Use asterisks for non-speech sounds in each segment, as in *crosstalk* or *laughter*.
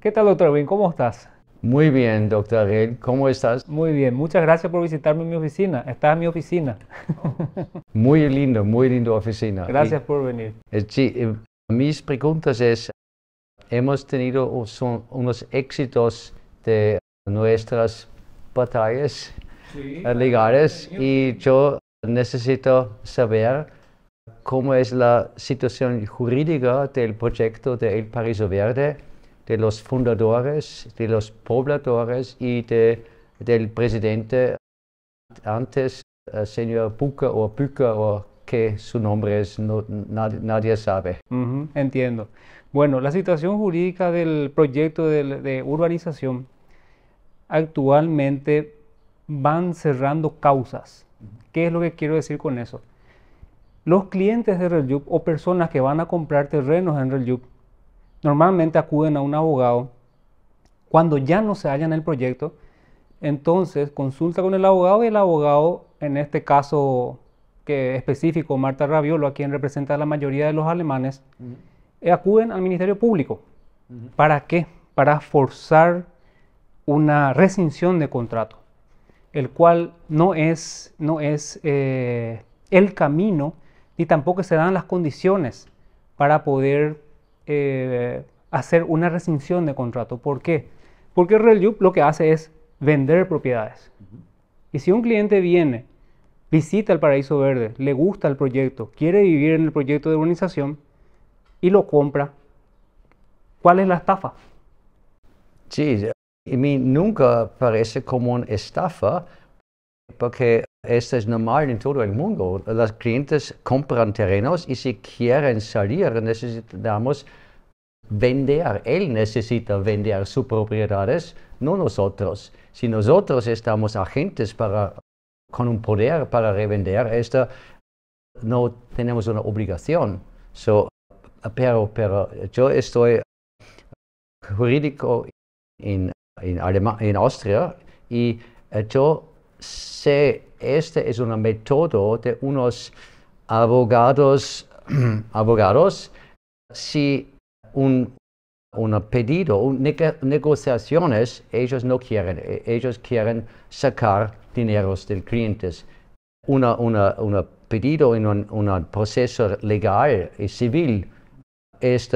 ¿Qué tal, Bien, ¿Cómo estás? Muy bien, doctor Ariel, ¿cómo estás? Muy bien, muchas gracias por visitarme en mi oficina. Estás en mi oficina. *laughs* muy lindo, muy lindo oficina. Gracias por venir. Eh, sí, eh, mis preguntas es, hemos tenido unos éxitos de nuestras batallas legales y yo necesito saber cómo es la situación jurídica del proyecto de El Paraíso Verde de los fundadores, de los pobladores y del presidente antes, eh, señor Buca o Buca o que su nombre es, no, nadie, sabe. entiendo. Bueno, la situación jurídica del proyecto de, urbanización actualmente van cerrando causas. ¿Qué es lo que quiero decir con eso? Los clientes de Reljub o personas que van a comprar terrenos en Reljub normalmente acuden a un abogado cuando ya no se halla en el proyecto. Entonces consulta con el abogado y el abogado, en este caso que específico, Marta Raviolo, a quien representa la mayoría de los alemanes, acuden al Ministerio Público. ¿Para qué? Para forzar una rescisión de contrato, el cual no es, no es eh, el camino ni tampoco se dan las condiciones para poder eh, hacer una rescisión de contrato. ¿Por qué? Porque RealUp lo que hace es vender propiedades. Y si un cliente viene, visita el paraíso verde, le gusta el proyecto, quiere vivir en el proyecto de urbanización y lo compra, ¿cuál es la estafa? Sí, a mí nunca parece como una estafa porque esto es normal en todo el mundo. Los clientes compran terrenos y si quieren salir necesitamos vender. Él necesita vender sus propiedades, no nosotros. Si nosotros estamos agentes para, con un poder para revender, esto, no tenemos una obligación. So, pero, pero yo estoy jurídico en, en, en Austria y eh, yo este es un método de unos abogados, *clears throat* abogados, si un, pedido, negociaciones, ellos no quieren, e-, ellos quieren sacar de del clientes. Un pedido en un, un, proceso legal y civil es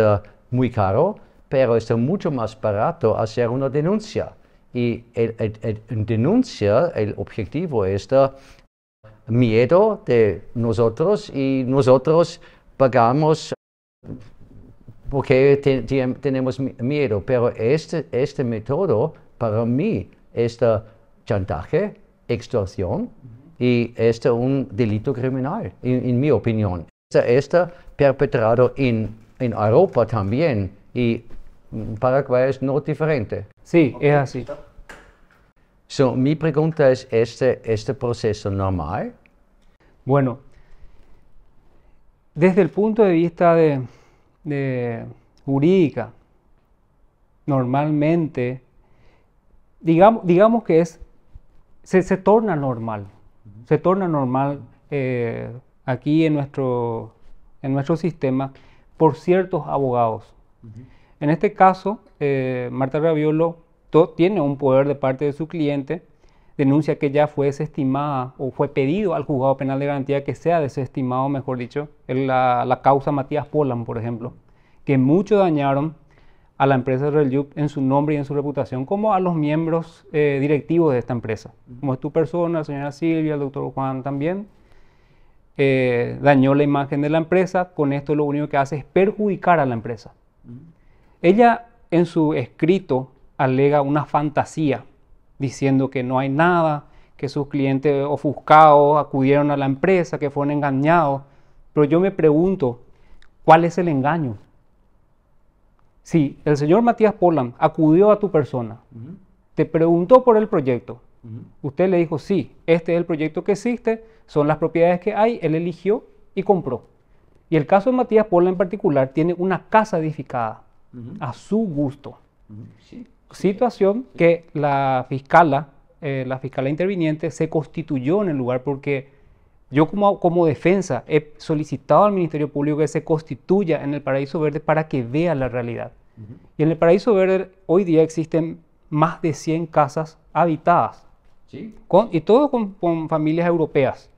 muy caro, pero es mucho más barato hacer una denuncia. Y el, denuncia, el objetivo es miedo de nosotros y nosotros pagamos porque tenemos miedo. Pero este, este método, para mí, es chantaje, extorsión, y este un delito criminal, en, mi opinión. Está este perpetrado en, en Europa también y Paraguay es no diferente. Sí, es así. So, mi pregunta es, ¿este, ¿este proceso normal? Bueno, desde el punto de vista de, jurídica, normalmente, digamos, digamos que es, se, torna normal, se torna normal eh, aquí en nuestro, en nuestro sistema por ciertos abogados. En este caso, eh, Marta Raviolo tiene un poder de parte de su cliente, denuncia que ya fue desestimada o fue pedido al juzgado penal de garantía que sea desestimado, mejor dicho, la, causa Matías Polan, por ejemplo, que mucho dañaron a la empresa Reljup en su nombre y en su reputación, como a los miembros eh, directivos de esta empresa, como es tu persona, la señora Silvia, el doctor Juan también. Eh, dañó la imagen de la empresa, con esto lo único que hace es perjudicar a la empresa. Ella en su escrito alega una fantasía, diciendo que no hay nada, que sus clientes ofuscados acudieron a la empresa, que fueron engañados. Pero yo me pregunto, ¿cuál es el engaño? Si el señor Matías Poland acudió a tu persona, te preguntó por el proyecto, usted le dijo, sí, este es el proyecto que existe, son las propiedades que hay, él eligió y compró. Y el caso de Matías Poland en particular tiene una casa edificada a su gusto. Situación que la fiscala, eh, la fiscala interviniente, se constituyó en el lugar porque yo como, como defensa he solicitado al Ministerio Público que se constituya en el Paraíso Verde para que vea la realidad. Y en el Paraíso Verde hoy día existen más de 100 casas habitadas. Con, y todo con, familias europeas.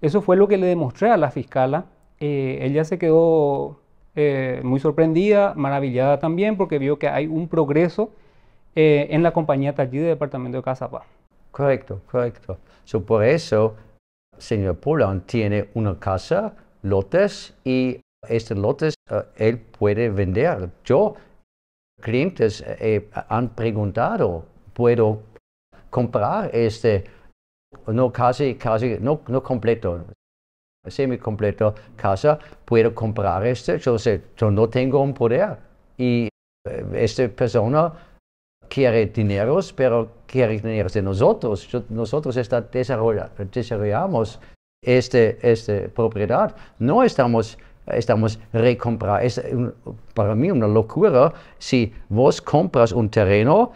Eso fue lo que le demostré a la fiscala. Eh, ella se quedó eh, muy sorprendida, maravillada también, porque vio que hay un progreso eh, en la compañía tardí de departamento de Casapa. Correcto, correcto. por eso, señor Polan tiene una casa, lotes, y este lotes eh, él puede vender. Yo, clientes han preguntado, ¿puedo comprar este? No casi, casi, no, no completo, semi completo casa, puedo comprar este, yo yo no tengo un poder. Y esta persona quiere dinero, pero quiere dinero de nosotros. nosotros está desarrollamos esta este propiedad. No estamos, estamos recomprar. Es para mí una locura si vos compras un terreno,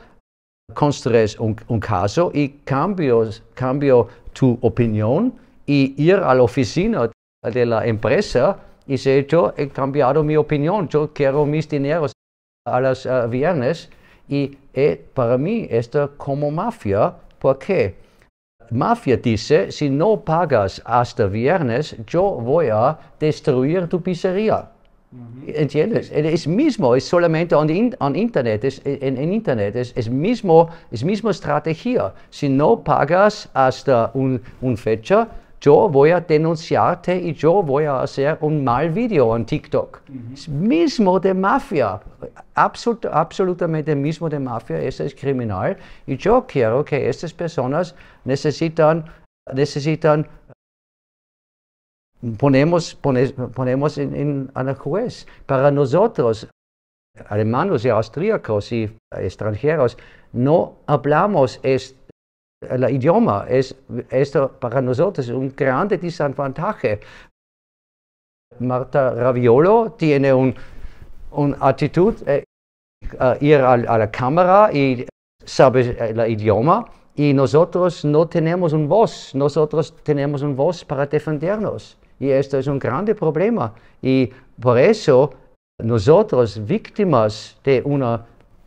construyes un, caso y cambios, cambio tu opinión y ir a la oficina de la empresa y se yo he cambiado mi opinión, yo quiero mis dineros a las viernes y eh, para mí esto como mafia, porque qué? Mafia dice, si no pagas hasta viernes, yo voy a destruir tu pizzería. ¿Entiendes? Es mismo, es solamente en internet, es, en, internet, es, mismo, es misma estrategia. Si no pagas hasta una un fecha, yo voy a denunciarte y yo voy a hacer un mal video en TikTok. Mismo de mafia, absolutamente mismo de mafia, eso es criminal. Y yo quiero que estas personas necesitan, ponemos, a ponemos en, en, juez. Para nosotros, alemanes y austríacos y extranjeros, no hablamos esto el idioma es esto para nosotros un gran desavantaje. Marta Raviolo tiene una actitud, eh, eh, ir a, la cámara y sabe el eh, idioma y nosotros no tenemos un voz, nosotros tenemos un voz para defendernos y esto es un grande problema y por eso nosotros víctimas de un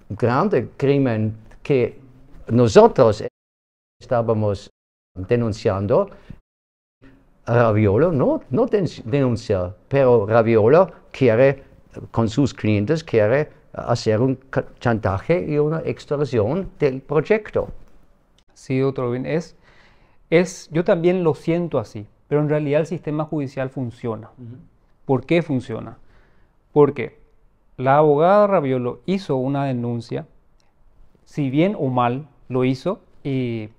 grande crimen que nosotros estábamos denunciando Raviolo, no, no denuncia, pero Raviolo quiere, con sus clientes, quiere hacer un chantaje y una extorsión del proyecto. Sí, doctor bien. es, es, yo también lo siento así, pero en realidad el sistema judicial funciona. ¿Por qué funciona? Porque la abogada Raviolo hizo una denuncia, si bien o mal lo hizo, y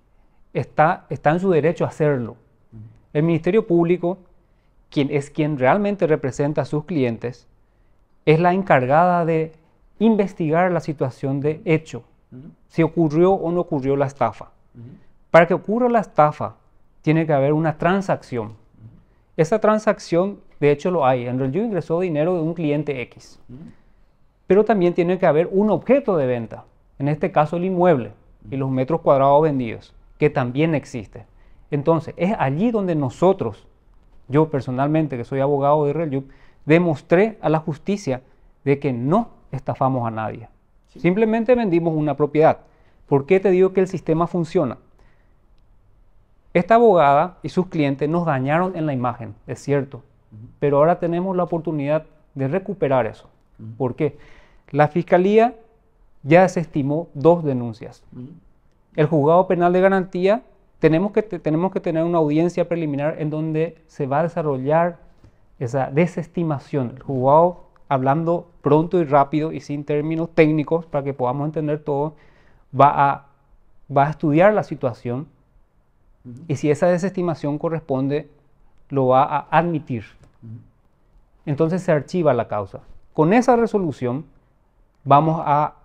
está, está en su derecho a hacerlo. El Ministerio Público, quien es quien realmente representa a sus clientes, es la encargada de investigar la situación de hecho, si ocurrió o no ocurrió la estafa. Para que ocurra la estafa, tiene que haber una transacción. Esa transacción, de hecho, lo hay. En realidad ingresó dinero de un cliente X. Pero también tiene que haber un objeto de venta, en este caso el inmueble y los metros cuadrados vendidos que también existe. Entonces, es allí donde nosotros, yo personalmente que soy abogado de yo demostré a la justicia de que no estafamos a nadie. Simplemente vendimos una propiedad. ¿Por qué te digo que el sistema funciona? Esta abogada y sus clientes nos dañaron en la imagen, es cierto, pero ahora tenemos la oportunidad de recuperar eso. porque ¿Por qué? La fiscalía ya desestimó dos denuncias el juzgado penal de garantía, tenemos que, tenemos que tener una audiencia preliminar en donde se va a desarrollar esa desestimación. El juzgado, hablando pronto y rápido y sin términos técnicos para que podamos entender todo, va a, va a estudiar la situación y si esa desestimación corresponde, lo va a admitir. Entonces se archiva la causa. Con esa resolución vamos a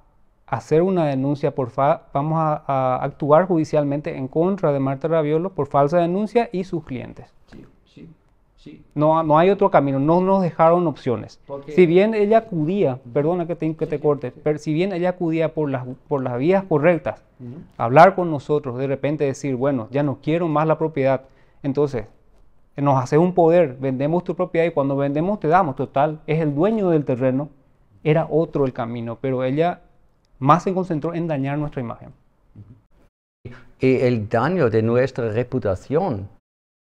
hacer una denuncia por fa vamos a, actuar judicialmente en contra de Marta Raviolo por falsa denuncia y sus clientes. Sí, sí, sí. No, no hay otro camino, no nos dejaron opciones. si bien ella acudía, perdona que te, que te corte, pero si bien ella acudía por las, por las vías correctas, hablar con nosotros, de repente decir, bueno, ya no quiero más la propiedad, entonces eh, nos hace un poder, vendemos tu propiedad y cuando vendemos te damos, total, es el dueño del terreno, era otro el camino, pero ella más se concentró en dañar nuestra imagen. Y el daño de nuestra reputación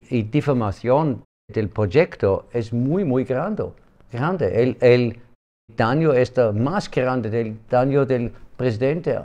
y difamación del proyecto es muy, muy grande. El, daño está más grande del daño del presidente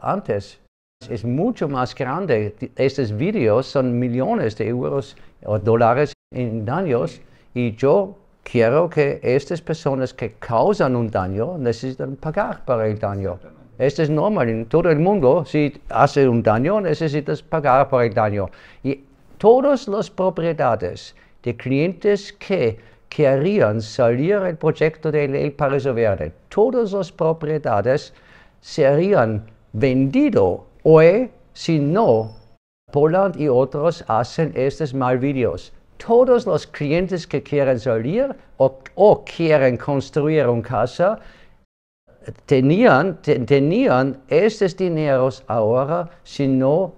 antes. Es mucho más grande. Estos vídeos son millones de euros o dólares en daños y yo quiero que estas personas que causan un daño necesitan pagar para el daño. Esto es normal en todo el mundo. Si hace un daño, necesitas pagar por el daño. Y todas las propiedades de clientes que querían salir el proyecto de ley para resolverlo, todas las propiedades serían vendido hoy si no Poland y otros hacen estos mal videos. Todos los clientes que quieren salir o, o quieren construir una casa, tenían, tenían estos dineros ahora si no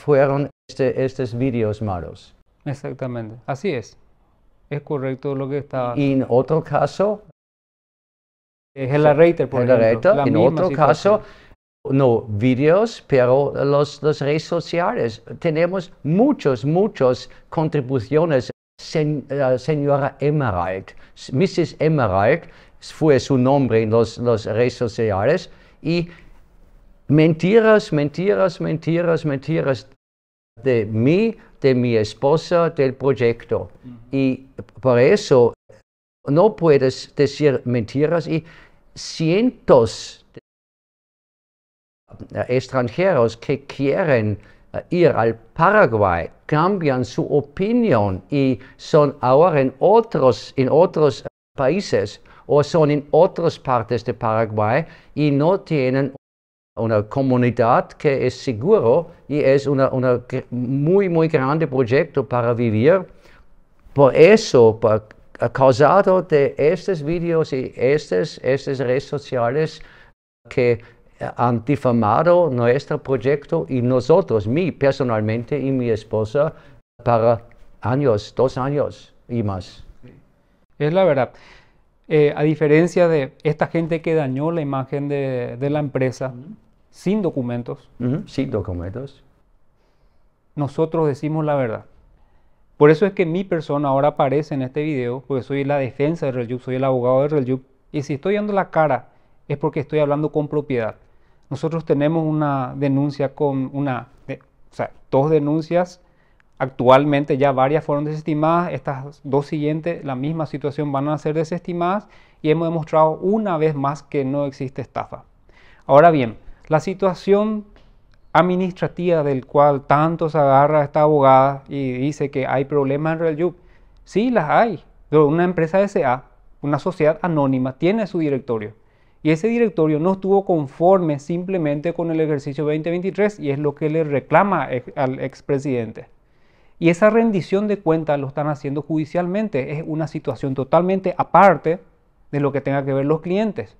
fueron este, estos vídeos malos. Exactamente, así es. Es correcto lo que está Y en otro caso. Es el Reiter, por en otro caso, no vídeos, pero las los redes sociales. Tenemos muchos, muchas contribuciones. Eh, señora Emerald, Mrs. Emerald, fue su nombre en los, redes sociales. Y mentiras, mentiras, mentiras, mentiras de mí, de mi esposa, del proyecto. Y por eso no puedes decir mentiras y cientos de extranjeros que quieren eh, ir al Paraguay cambian su opinión y son ahora en otros, en otros países o son en otras partes de Paraguay y no tienen una comunidad que es seguro y es un una muy, muy grande proyecto para vivir. Por eso, por, causado de estos vídeos y estas, estas redes sociales que han difamado nuestro proyecto y nosotros, mí personalmente y mi esposa, para años, dos años y más. Es la verdad. Eh, a diferencia de esta gente que dañó la imagen de, la empresa sin documentos. Sin documentos. Nosotros decimos la verdad. Por eso es que mi persona ahora aparece en este video, porque soy la defensa de Reljub, soy el abogado de Reljub, Y si estoy dando la cara, es porque estoy hablando con propiedad. Nosotros tenemos una denuncia con una, o sea, dos denuncias Actualmente ya varias fueron desestimadas, estas dos siguientes, la misma situación, van a ser desestimadas y hemos demostrado una vez más que no existe estafa. Ahora bien, la situación administrativa del cual tanto se agarra esta abogada y dice que hay problemas en RealYub, sí las hay, pero una empresa SA, una sociedad anónima, tiene su directorio. Y ese directorio no estuvo conforme simplemente con el ejercicio 2023 y es lo que le reclama al expresidente. Y esa rendición de cuentas lo están haciendo judicialmente. Es una situación totalmente aparte de lo que tenga que ver los clientes.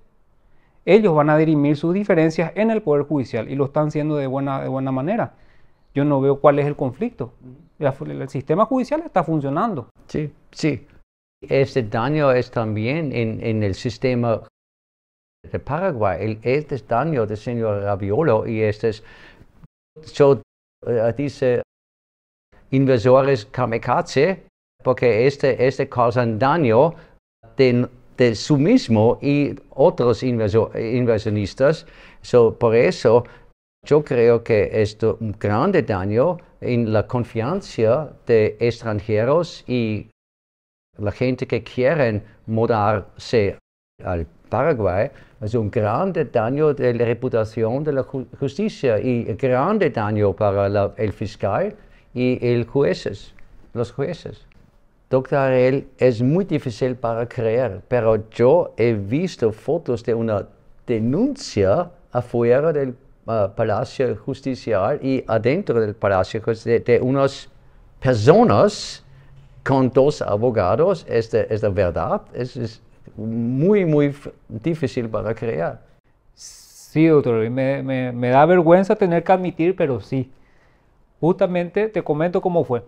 Ellos van a dirimir sus diferencias en el Poder Judicial y lo están haciendo de buena, de buena manera. Yo no veo cuál es el conflicto. el sistema judicial está funcionando. Sí, sí. Este daño es también en, en el sistema de Paraguay. El, este daño del señor Raviolo y este es, yo, eh, dice inversores kamikaze, porque este, causa causan daño de, su mismo y otros inversionistas. por eso yo creo que es un gran daño en la confianza de extranjeros y la gente que quieren mudarse al Paraguay. Es un gran daño de la reputación de la justicia y un gran daño para el fiscal y el jueces, los jueces. Doctor Ariel, es muy difícil para creer, pero yo he visto fotos de una denuncia afuera del ah, Palacio Justicial y adentro del Palacio de, de unas personas con dos abogados. Es verdad, es, muy, muy difícil para creer. Sí, doctor, me da vergüenza tener que admitir, pero sí. Justamente te comento cómo fue.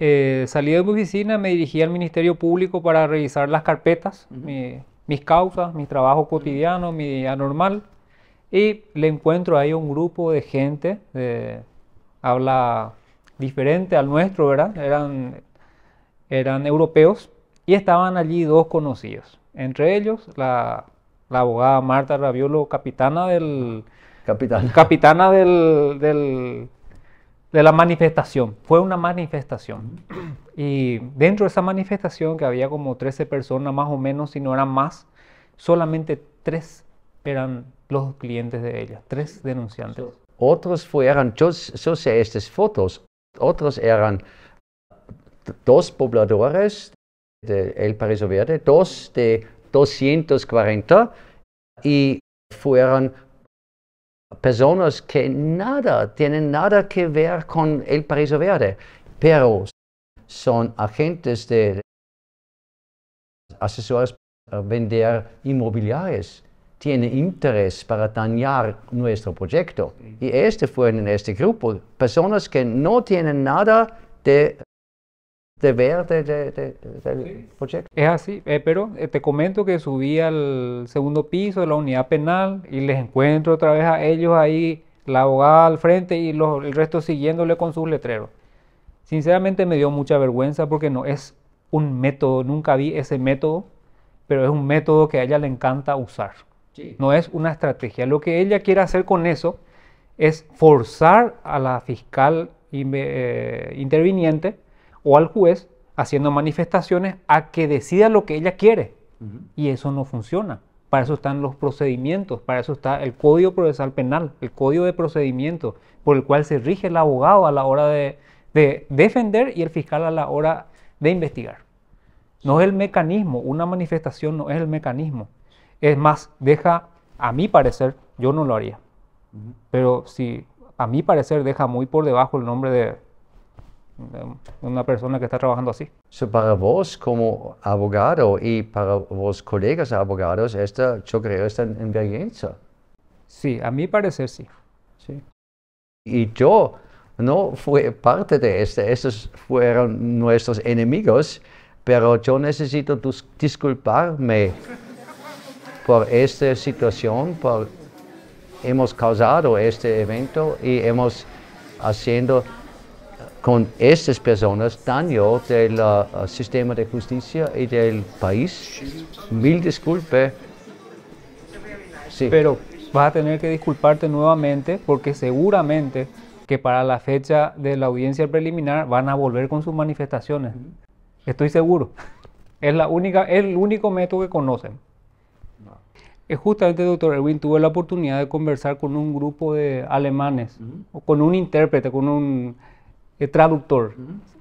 Eh, salí de mi oficina, me dirigí al Ministerio Público para revisar las carpetas, mis causas, mi trabajo cotidiano, mi anormal. Y le encuentro ahí un grupo de gente, habla diferente al nuestro, ¿verdad? Eran, eran europeos y estaban allí dos conocidos. Entre ellos, la, abogada Marta Raviolo, capitana del... Capitana. Capitana del de la manifestación. Fue una manifestación. *clears throat* Y dentro de esa manifestación, que había como 13 personas más o menos, si no eran más, solamente tres eran los clientes de ella, tres denunciantes. Otros fueron, yo, sé estas fotos, otros eran dos pobladores de El Paraíso Verde, dos de 240 y fueron personas que nada, tienen nada que ver con el Paraíso Verde, pero son agentes de asesores para vender inmobiliarios, tienen interés para dañar nuestro proyecto. Y este fue en este grupo, personas que no tienen nada de de ver de, Es así, eh, pero eh, te comento que subí al segundo piso de la unidad penal y les encuentro otra vez a ellos ahí, la abogada al frente y el resto siguiéndole con sus letreros. Sinceramente me dio mucha vergüenza porque no es un método, nunca vi ese método, pero es un método que a ella le encanta usar. No es una estrategia. Lo que ella quiere hacer con eso es forzar a la fiscal eh, interviniente o al juez haciendo manifestaciones a que decida lo que ella quiere. Y eso no funciona. Para eso están los procedimientos, para eso está el Código Procesal Penal, el Código de Procedimiento, por el cual se rige el abogado a la hora de, defender y el fiscal a la hora de investigar. No es el mecanismo, una manifestación no es el mecanismo. Es más, deja, a mi parecer, yo no lo haría, pero si a mi parecer deja muy por debajo el nombre de una persona que está trabajando así. para vos como abogado y para vos colegas abogados, ...esto yo creo esta vergüenza. Sí, a mi parecer sí. sí. Y yo no fui parte de esto, estos fueron nuestros enemigos, pero yo necesito disculparme por esta situación, por hemos causado este evento y hemos haciendo con estas personas daño del eh, sistema de justicia y del país. Mil disculpas. Pero vas a tener que disculparte nuevamente porque seguramente que para la fecha de la audiencia preliminar van a volver con sus manifestaciones. Estoy seguro. Es, la única, el único método que conocen. Eh, justamente, doctor Erwin, tuve la oportunidad de conversar con un grupo de alemanes, o con un intérprete, con un eh, traductor.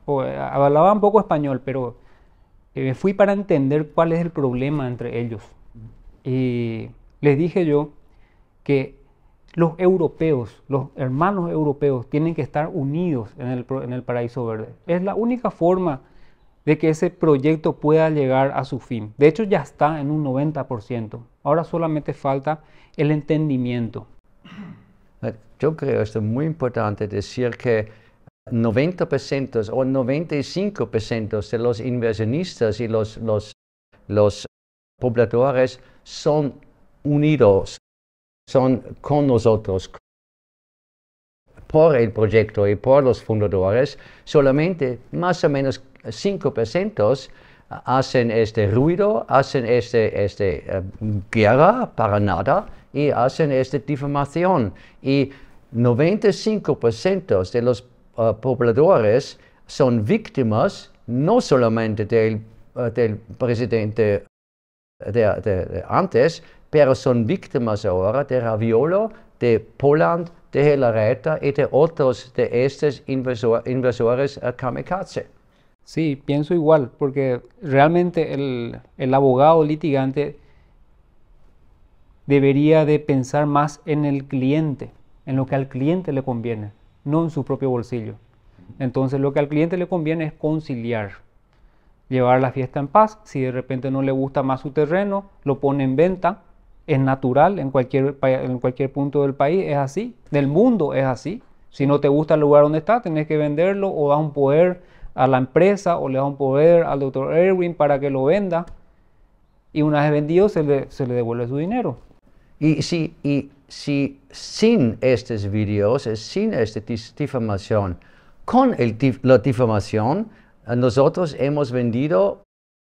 Eh, hablaba un poco español, pero me eh, fui para entender cuál es el problema entre ellos. Y les dije yo que los europeos, los hermanos europeos, tienen que estar unidos en el, en el paraíso verde. Es la única forma de que ese proyecto pueda llegar a su fin. De hecho, ya está en un 90%. Ahora solamente falta el entendimiento. Yo creo que es muy importante decir que 90% o 95% de los inversionistas y los, pobladores son unidos, son con nosotros, por el proyecto y por los fundadores, solamente más o menos 5% hacen este ruido, hacen esta este, eh, guerra para nada y hacen esta difamación. Y 95% de los eh, pobladores son víctimas no solamente del, eh, presidente de, antes, pero son víctimas ahora de Raviolo, de Poland, de Helareta y de otros de estos inversores eh, kamikaze. Sí, pienso igual, porque realmente el, el abogado litigante debería de pensar más en el cliente, en lo que al cliente le conviene no en su propio bolsillo. Entonces lo que al cliente le conviene es conciliar, llevar la fiesta en paz, si de repente no le gusta más su terreno, lo pone en venta, es natural, en cualquier, en cualquier punto del país es así, del mundo es así. Si no te gusta el lugar donde está, tenés que venderlo o da un poder a la empresa o le da un poder al doctor Erwin para que lo venda y una vez vendido se le, se le devuelve su dinero. Y sí, y si sin estos videos, sin esta difamación, con la difamación, nosotros hemos vendido,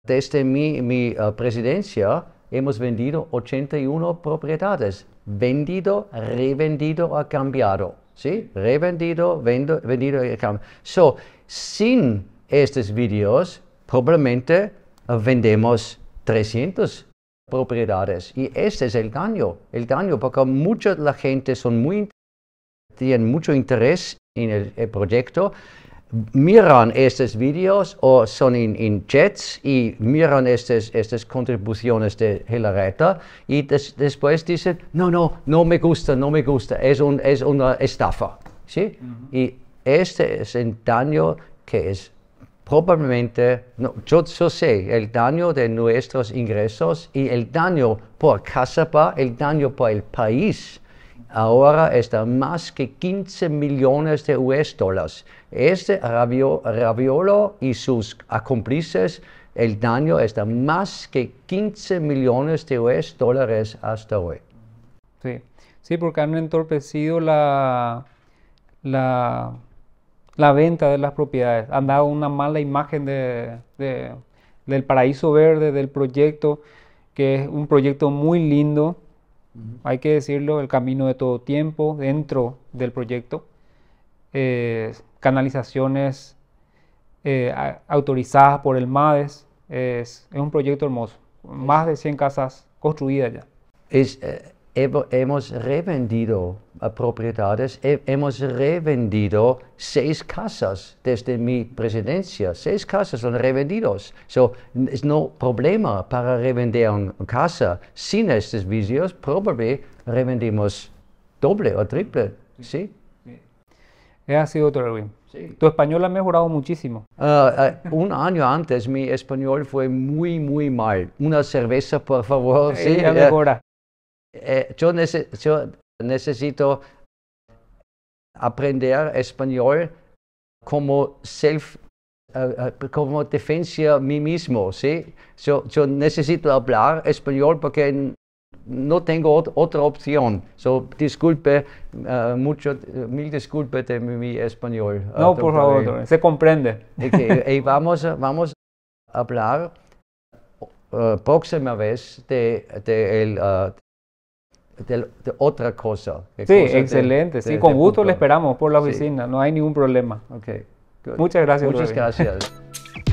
desde mi, uh, presidencia, hemos vendido 81 propiedades. Vendido, revendido ha cambiado. ¿Sí? Revendido, vendido y cambiado. So, sin estos vídeos probablemente vendemos 300 propiedades. Y este es el daño, el daño, porque mucha la gente son muy, tienen mucho interés en el, proyecto, miran estos vídeos o son en, chats y miran estas, contribuciones de Hilareta y después dicen, no, no, no me gusta, no me gusta, es, una estafa. ¿Sí? Y este es el daño que es probablemente, no, yo, sé el daño de nuestros ingresos y el daño por Casapa, el daño por el país, ahora está más que 15 millones de US dólares. Este raviolo y sus accomplices, el daño está más que 15 millones de US dólares hasta hoy. Sí, sí porque han entorpecido la, la la venta de las propiedades, han dado una mala imagen del paraíso verde, del proyecto, que es un proyecto muy lindo, hay que decirlo, el camino de todo tiempo dentro del proyecto, eh, canalizaciones eh, autorizadas por el MADES, es, un proyecto hermoso, más de 100 casas construidas ya. Eh, hemos revendido eh, propiedades, hemos revendido seis casas desde mi presidencia. Seis casas son revendidos. So, es no problema para revender una casa. Sin estos vicios, probablemente revendimos doble o triple. ¿Sí? Es sido Erwin. Tu español ha mejorado muchísimo. Eh, eh, un año antes mi español fue muy, muy mal. Una cerveza, por favor. Sí, mejora. Eh, yo, necesito aprender español como self eh, eh, como defensa mí mismo, ¿sí? Yo, necesito hablar español porque no tengo otra opción. disculpe, mucho, mil disculpas de mi, español. No, por favor, se comprende. vamos, vamos a hablar próxima vez de, de el, de, otra cosa. sí, excelente. sí, con este gusto le esperamos por la oficina. No hay ningún problema. Okay, Muchas gracias. Muchas gracias. *laughs*